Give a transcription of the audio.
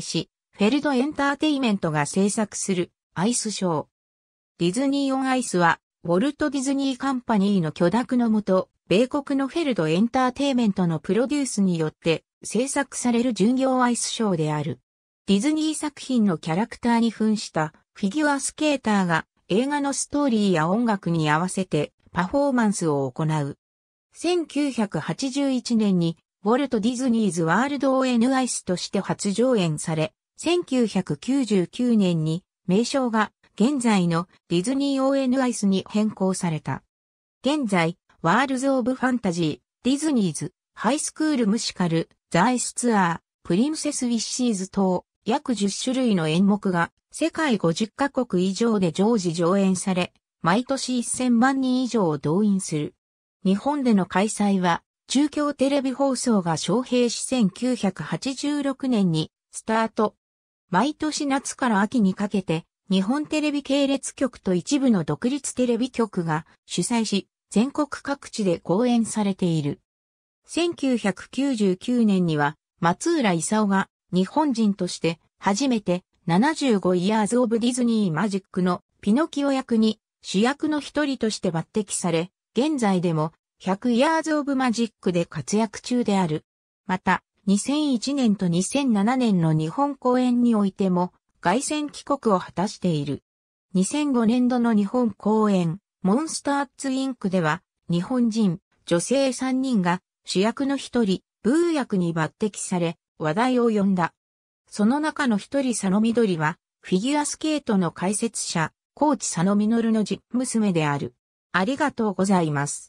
し、フェルドエンターテイメントが制作するアイスショー。ディズニー・オン・アイスは、ウォルト・ディズニー・カンパニーの許諾のもと、米国のフェルドエンターテイメントのプロデュースによって制作される巡業アイスショーである。ディズニー作品のキャラクターに扮したフィギュアスケーターが映画のストーリーや音楽に合わせてパフォーマンスを行う。1981年にウォルト・ディズニーズ・ワールド・オー・エヌ・アイスとして初上演され、1999年に名称が現在のディズニー・オー・エヌ・アイスに変更された。現在、ワールズ・オブ・ファンタジー、ディズニーズ、ハイスクール・ムシカル、ザ・アイス・ツアー、プリンセス・ウィッシーズ等、約10種類の演目が世界50カ国以上で常時上演され、毎年1000万人以上を動員する。日本での開催は中京テレビ放送が招聘し1986年にスタート。毎年夏から秋にかけて日本テレビ系列局と一部の独立テレビ局が主催し全国各地で公演されている。1999年には松浦勲が日本人として初めて75イヤーズ・オブ・ディズニー・マジックのピノキオ役に主役の一人として抜擢され、現在でも100 Years of Magic で活躍中である。また、2001年と2007年の日本公演においても、外戦帰国を果たしている。2005年度の日本公演、モンスターツインクでは、日本人、女性3人が主役の一人、ブー役に抜擢され、話題を呼んだ。その中の一人佐野緑は、フィギュアスケートの解説者、コーチ佐野実の実娘である。ありがとうございます。